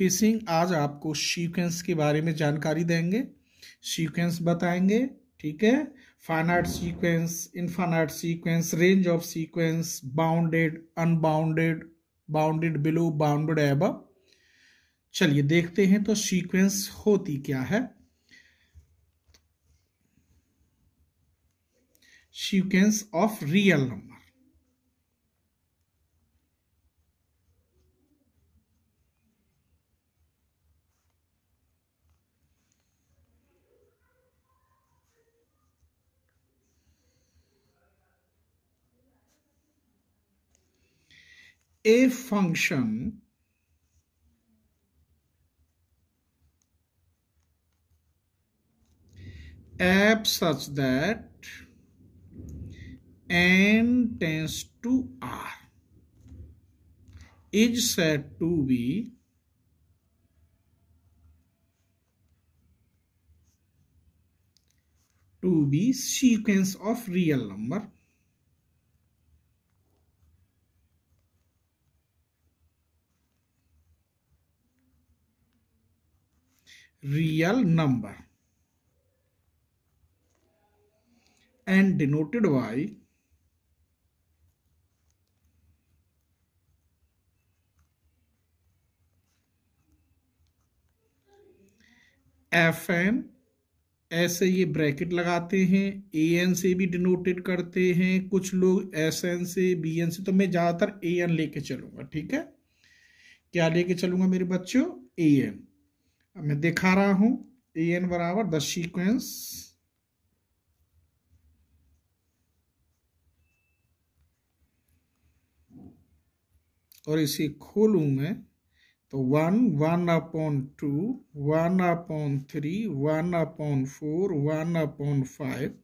VP Singh आज आपको sequence के बारे में जानकारी देंगे सीक्वेंस बताएंगे ठीक है finite sequence infinite sequence range of sequence bounded unbounded bounded below bounded above चलिए देखते हैं तो सीक्वेंस होती क्या है sequence of real number a function f such that n tends to r is said to be to be sequence of real number real number and denoted by F N ऐसे ये bracket लगाते हैं A N से भी denoted करते हैं कुछ लोग एस एन से बी एन से तो मैं ज़्यादातर ए एन लेके चलूँगा ठीक है क्या लेके चलूँगा मेरे बच्चों ए एन अब मैं दिखा रहा हूं ए एन बराबर द सीक्वेंस और इसे खोलू मैं तो one one upon two one upon three one upon four one upon five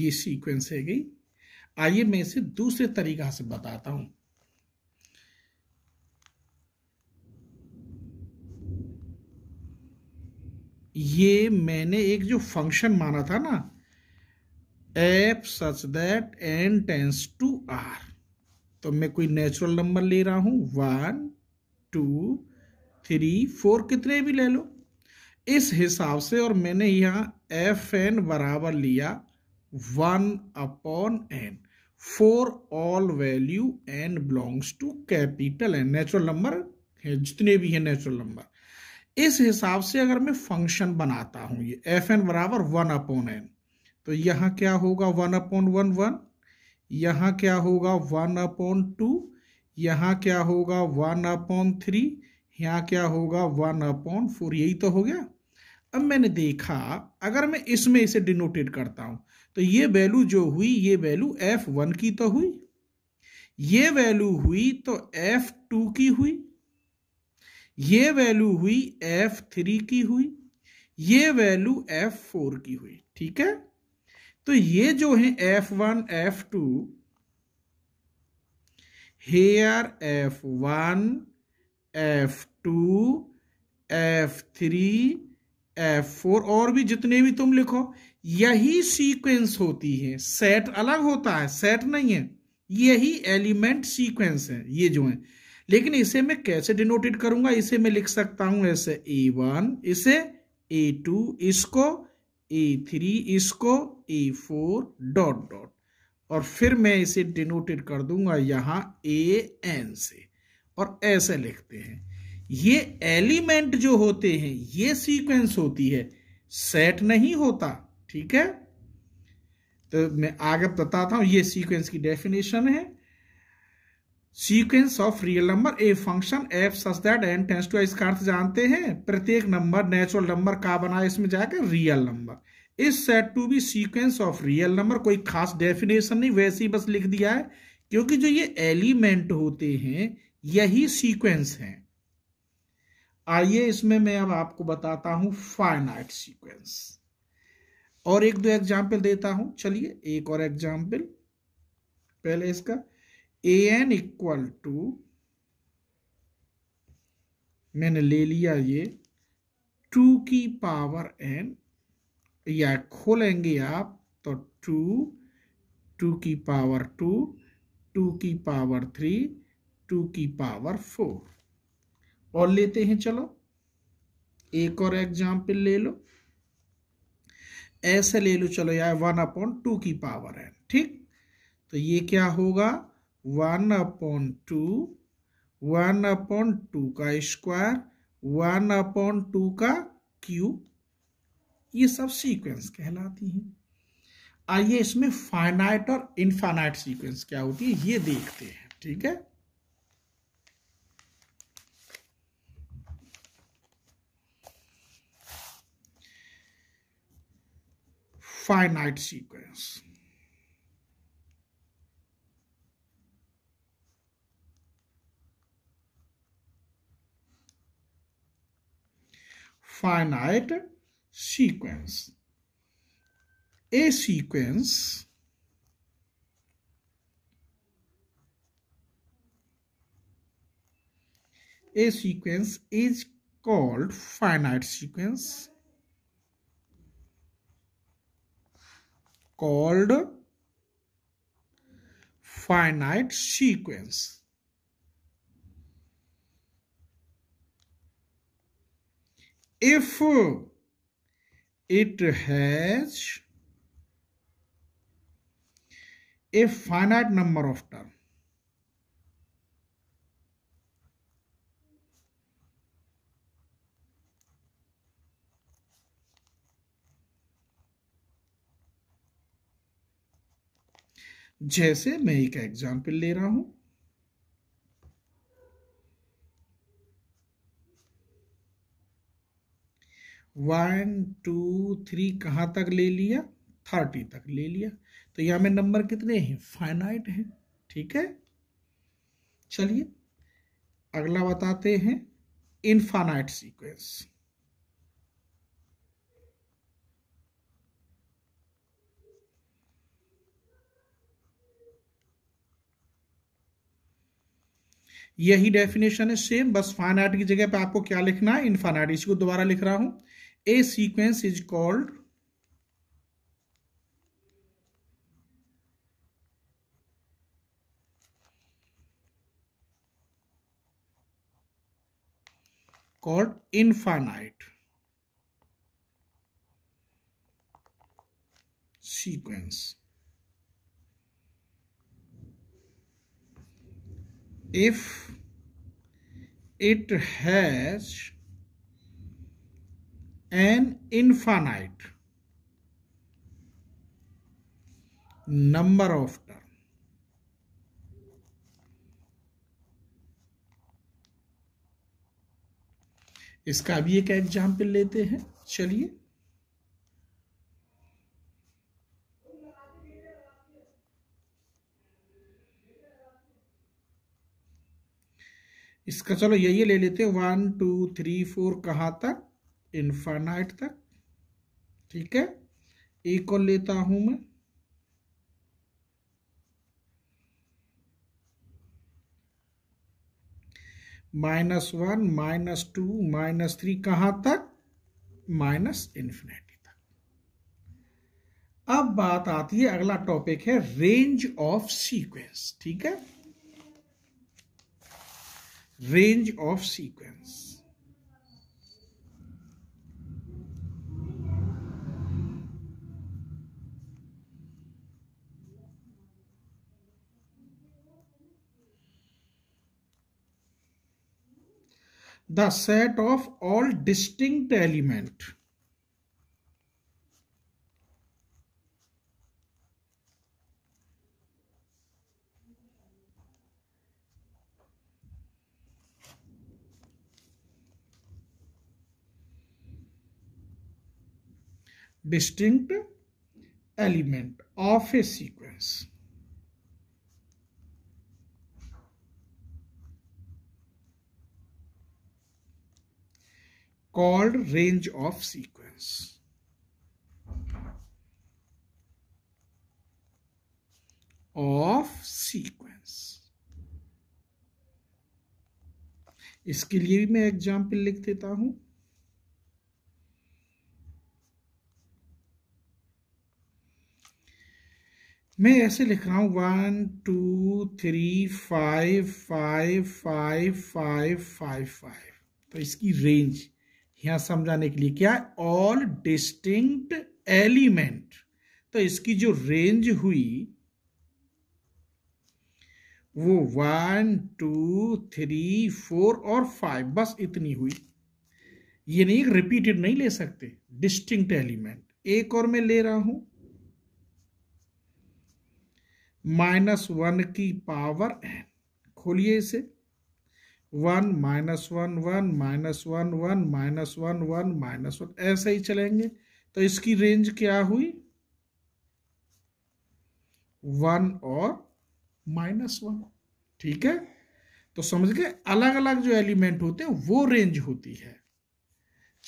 ये सीक्वेंस है गई आइए मैं इसे दूसरे तरीका से बताता हूं ये मैंने एक जो फंक्शन माना था ना F such that N tends to R तो मैं कोई नेचुरल नंबर ले रहा हूं वन टू थ्री फोर कितने भी ले लो इस हिसाब से और मैंने यहां एफ एन बराबर लिया one upon N for all value N belongs to capital N natural number है जितने भी हैं नेचुरल नंबर इस हिसाब से अगर मैं फंक्शन बनाता हूं ये एफ एन बराबर वन अपॉन एन तो यहां क्या होगा वन अपॉन वन वन यहां क्या होगा वन अपॉन टू यहां क्या होगा वन अपॉन थ्री यहां क्या होगा वन अपॉन फोर यही तो हो गया अब मैंने देखा अगर मैं इसमें इसे डिनोटेट करता हूं तो ये वैल्यू जो हुई ये वैल्यू एफ वन की तो हुई ये वैल्यू हुई तो एफ टू की हुई ये वैल्यू हुई एफ थ्री की हुई ये वैल्यू एफ फोर की हुई ठीक है तो ये जो है F one F two here F one F two F three F four और भी जितने भी तुम लिखो यही सीक्वेंस होती है सेट अलग होता है सेट नहीं है यही एलिमेंट सीक्वेंस है ये जो है लेकिन इसे मैं कैसे डिनोटेट करूंगा इसे मैं लिख सकता हूं ऐसे ए e वन इसे ए e टू इसको ए e थ्री इसको ए फोर डॉट डॉट और फिर मैं इसे डिनोटेट कर दूंगा यहां ए एन से और ऐसे लिखते हैं ये एलिमेंट जो होते हैं ये सीक्वेंस होती है सेट नहीं होता ठीक है तो मैं आगे बताता हूं ये सीक्वेंस की डेफिनेशन है sequence of real number A function F such that N tends to इसका अर्थ जानते हैं प्रत्येक नंबर नेचुरल नंबर का बना इसमें जाकर रियल नंबर इस set to be sequence of real number कोई खास डेफिनेशन नहीं वैसे ही बस लिख दिया है क्योंकि जो ये एलिमेंट होते हैं यही सीक्वेंस हैं आइए इसमें मैं अब आपको बताता हूं फाइनाइट सीक्वेंस और एक दो एग्जाम्पल देता हूं चलिए एक और एग्जाम्पल पहले इसका ए एन इक्वल टू मैंने ले लिया ये टू की पावर एन या खोलेंगे आप तो टू टू की पावर टू टू की पावर थ्री टू की पावर फोर और लेते हैं चलो एक और एग्जाम्पल ले लो ऐसे ले लो चलो यार वन अपॉन टू की पावर एन ठीक तो ये क्या होगा one upon two one upon two का स्क्वायर वन अपॉन टू का क्यूब ये सब सीक्वेंस कहलाती हैं आइए इसमें फाइनाइट और इनफाइनाइट सीक्वेंस क्या होती है ये देखते हैं ठीक है finite sequence finite sequence. A sequence A sequence is called finite sequence called finite sequence if it has a finite number of term जैसे मैं एक एग्जाम्पल ले रहा हूं वन टू थ्री कहाँ तक ले लिया थर्टी तक ले लिया तो यहाँ में नंबर कितने हैं फाइनाइट हैं ठीक है चलिए अगला बताते हैं इनफाइनाइट सीक्वेंस यही डेफिनेशन है सेम बस फाइनाइट की जगह पे आपको क्या लिखना है इसी इसको दोबारा लिख रहा हूं a sequence is called called infinite sequence if it has an infinite number of term इसका अभी एक एग्जाम्पल लेते हैं चलिए इसका चलो यही ले लेते हैं वन टू थ्री फोर कहां तक इन्फानाइट तक ठीक है ए को लेता हूं मैं minus one minus two minus three कहां तक माइनस इन्फिनेटी तक अब बात आती है अगला टॉपिक है रेंज ऑफ सीक्वेंस ठीक है range of sequence the set of all distinct element distinct element of a sequence called range of sequence. of sequence. इसके लिए भी मैं एग्जाम्पल लिख देता हूं मैं ऐसे लिख रहा हूं one two three five five five five five five तो इसकी रेंज यहां समझाने के लिए क्या है ऑल डिस्टिंक्ट एलिमेंट तो इसकी जो रेंज हुई वो वन टू थ्री फोर और फाइव बस इतनी हुई ये नहीं रिपीटेड नहीं ले सकते डिस्टिंक्ट एलिमेंट एक और मैं ले रहा हूं माइनस वन की पावर एन खोलिए इसे one minus one one minus one one minus one one minus one ऐसे ही चलेंगे तो इसकी रेंज क्या हुई वन और माइनस वन ठीक है तो समझ गए अलग अलग जो एलिमेंट होते हैं वो रेंज होती है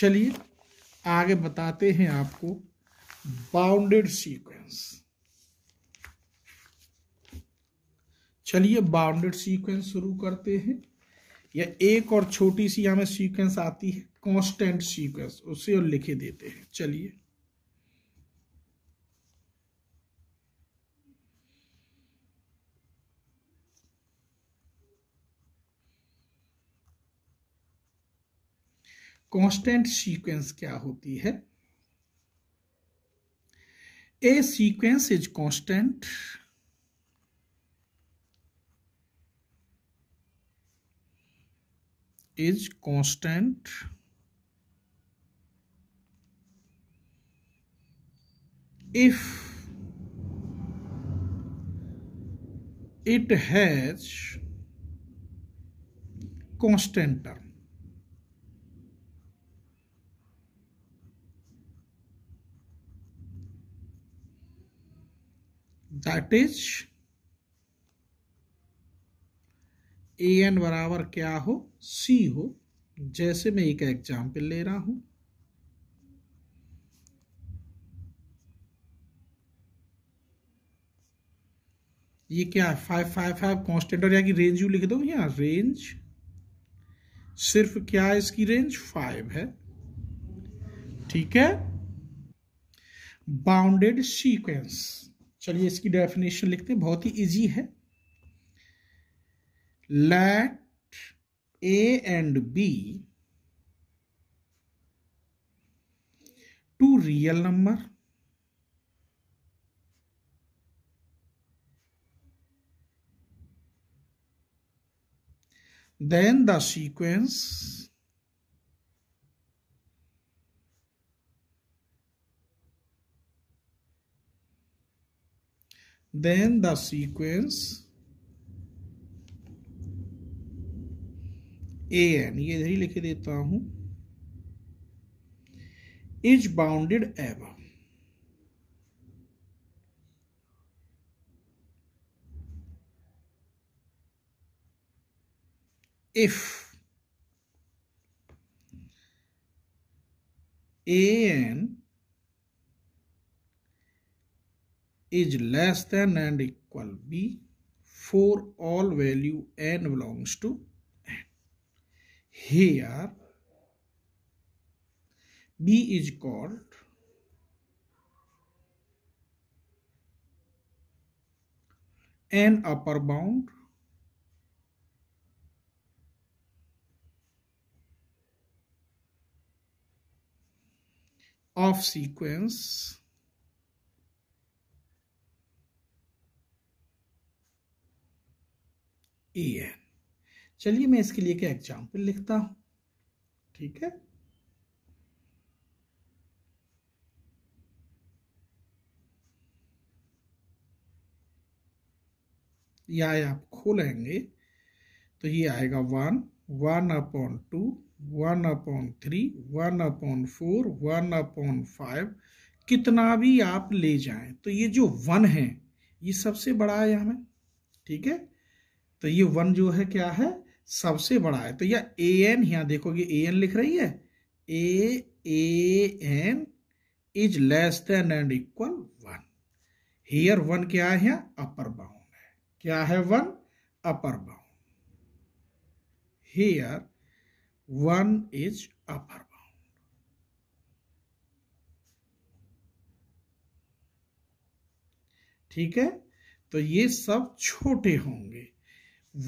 चलिए आगे बताते हैं आपको बाउंडेड सीक्वेंस चलिए बाउंडेड सीक्वेंस शुरू करते हैं या एक और छोटी सी हमें सीक्वेंस आती है कांस्टेंट सीक्वेंस उसे और लिखे देते हैं चलिए कांस्टेंट सीक्वेंस क्या होती है A sequence is constant is constant if it has constant term that is A N बराबर क्या हो सी हो जैसे मैं एक एग्जाम्पल ले रहा हूं ये क्या है फाइव फाइव फाइव कॉन्स्टेंट और यहाँ की रेंज यू लिख दो यहाँ रेंज सिर्फ क्या है इसकी रेंज फाइव है ठीक है बाउंडेड सीक्वेंस चलिए इसकी डेफिनेशन लिखते हैं बहुत ही इजी है let A and B two real number then the sequence then the sequence A N ये इधर ही लिख देता हूं is bounded above if A N is less than and equal B for all value N belongs to here b is called an upper bound of sequence en चलिए मैं इसके लिए एक एग्जाम्पल लिखता हूं ठीक है या आप खोलेंगे तो ये आएगा one one upon two one upon three one upon four one upon five कितना भी आप ले जाएं तो ये जो वन है ये सबसे बड़ा यहां में ठीक है तो ये वन जो है क्या है सबसे बड़ा है तो यह ए एन यहां देखोगे ए एन लिख रही है A A N is less than and equal one here one क्या है यहां अपर बाउंड है क्या है one upper bound here one is upper bound ठीक है तो ये सब छोटे होंगे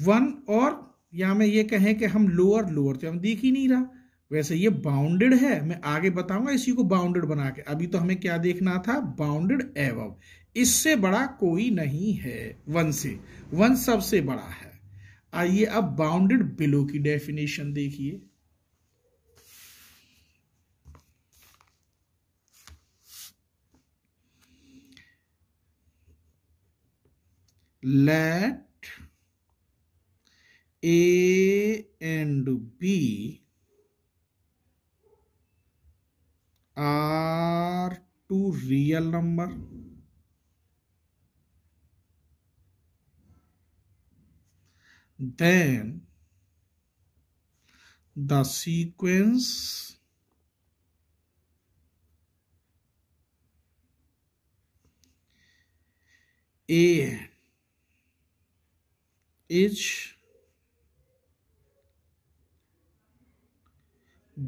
वन और या हमें ये कहें कि हम लोअर लोअर तो हम देख ही नहीं रहा वैसे ये बाउंडेड है मैं आगे बताऊंगा इसी को बाउंडेड बना के अभी तो हमें क्या देखना था बाउंडेड एव इससे बड़ा कोई नहीं है वन से वन सबसे बड़ा है आइए अब बाउंडेड बिलो की डेफिनेशन देखिए let A and B are two real number then the sequence A is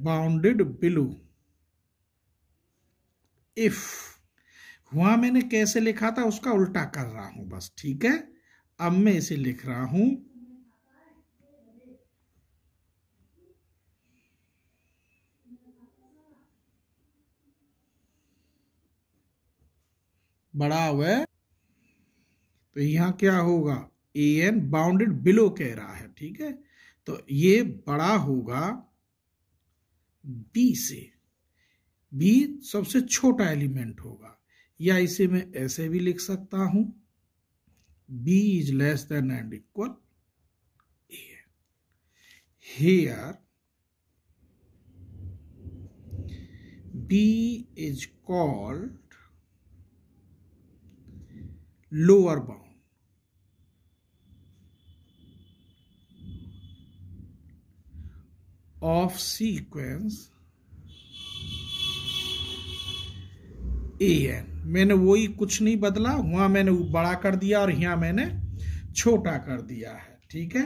bounded below if हुआ मैंने कैसे लिखा था उसका उल्टा कर रहा हूं बस ठीक है अब मैं इसे लिख रहा हूं बड़ा हुआ तो यहां क्या होगा ए एन बाउंडेड बिलो कह रहा है ठीक है तो ये बड़ा होगा बी से बी सबसे छोटा एलिमेंट होगा या इसे मैं ऐसे भी लिख सकता हूं B is less than and equal air here B इज called lower bound of sequence A N मैंने वही कुछ नहीं बदला वहां मैंने बड़ा कर दिया और यहां मैंने छोटा कर दिया है ठीक है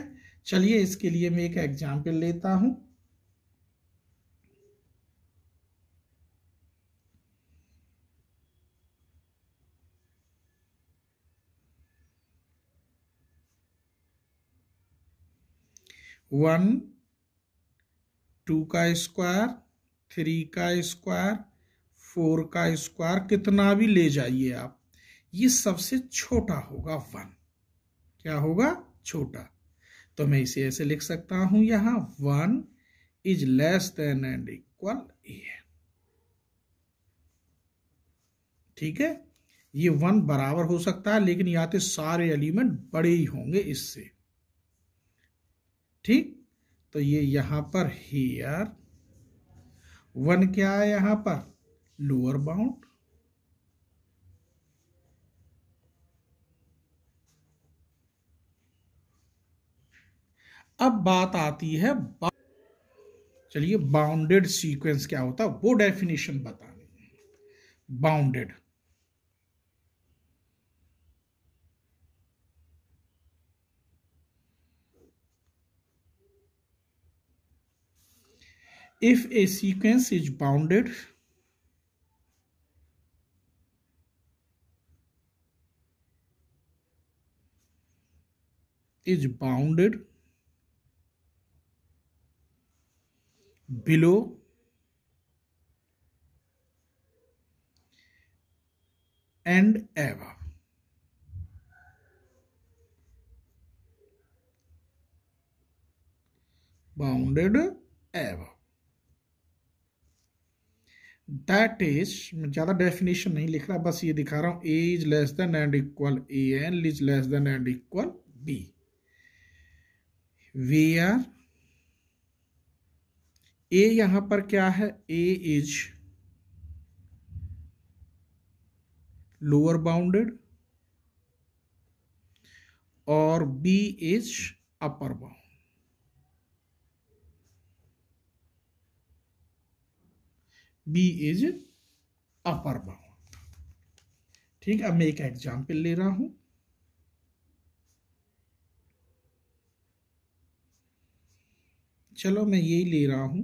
चलिए इसके लिए मैं एक एग्जाम्पल लेता हूं वन टू का स्क्वायर थ्री का स्क्वायर फोर का स्क्वायर कितना भी ले जाइए आप ये सबसे छोटा होगा वन क्या होगा छोटा तो मैं इसे ऐसे लिख सकता हूं यहां one is less than and equal A ठीक है ये वन बराबर हो सकता है लेकिन या तो सारे एलिमेंट बड़े ही होंगे इससे ठीक तो ये यहां पर हेयर वन क्या है यहां पर लोअर बाउंड अब बात आती है चलिए बाउंडेड सीक्वेंस क्या होता है वो डेफिनेशन बतानी bounded if a sequence is bounded is bounded below and above. Bounded above. That is मैं ज़्यादा डेफिनेशन नहीं लिख रहा बस ये दिखा रहा हूँ A is less than and equal A N is less than and equal B we are A यहाँ पर क्या है ए इज लोअर बाउंडेड और B is upper bound B is upper bound ठीक अब मैं एक एग्जाम्पल ले रहा हूं चलो मैं यही ले रहा हूं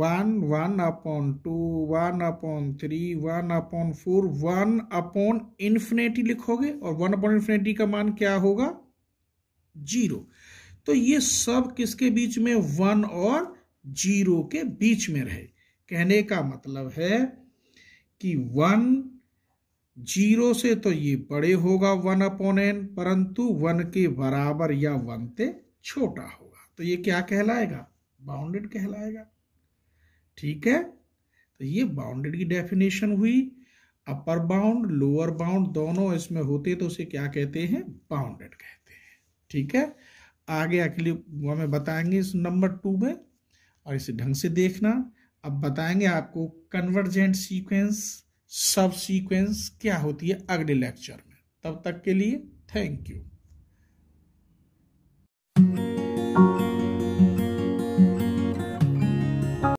one one upon two one upon three one upon four one upon infinity लिखोगे और वन अपॉन इन्फिनेटी का मान क्या होगा जीरो तो ये सब किसके बीच में वन और जीरो के बीच में रहे कहने का मतलब है कि वन जीरो से तो ये बड़े होगा वन अपॉन एन परंतु वन के बराबर या वन से छोटा होगा तो ये क्या कहलाएगा बाउंडेड कहलाएगा ठीक है तो ये बाउंडेड की डेफिनेशन हुई अपर बाउंड लोअर बाउंड दोनों इसमें होते तो उसे क्या कहते हैं बाउंडेड कहते हैं ठीक है आगे अगली हमें बताएंगे इस नंबर टू में और इसे ढंग से देखना अब बताएंगे आपको कन्वर्जेंट सीक्वेंस सब सीक्वेंस क्या होती है अगले लेक्चर में तब तक के लिए थैंक यू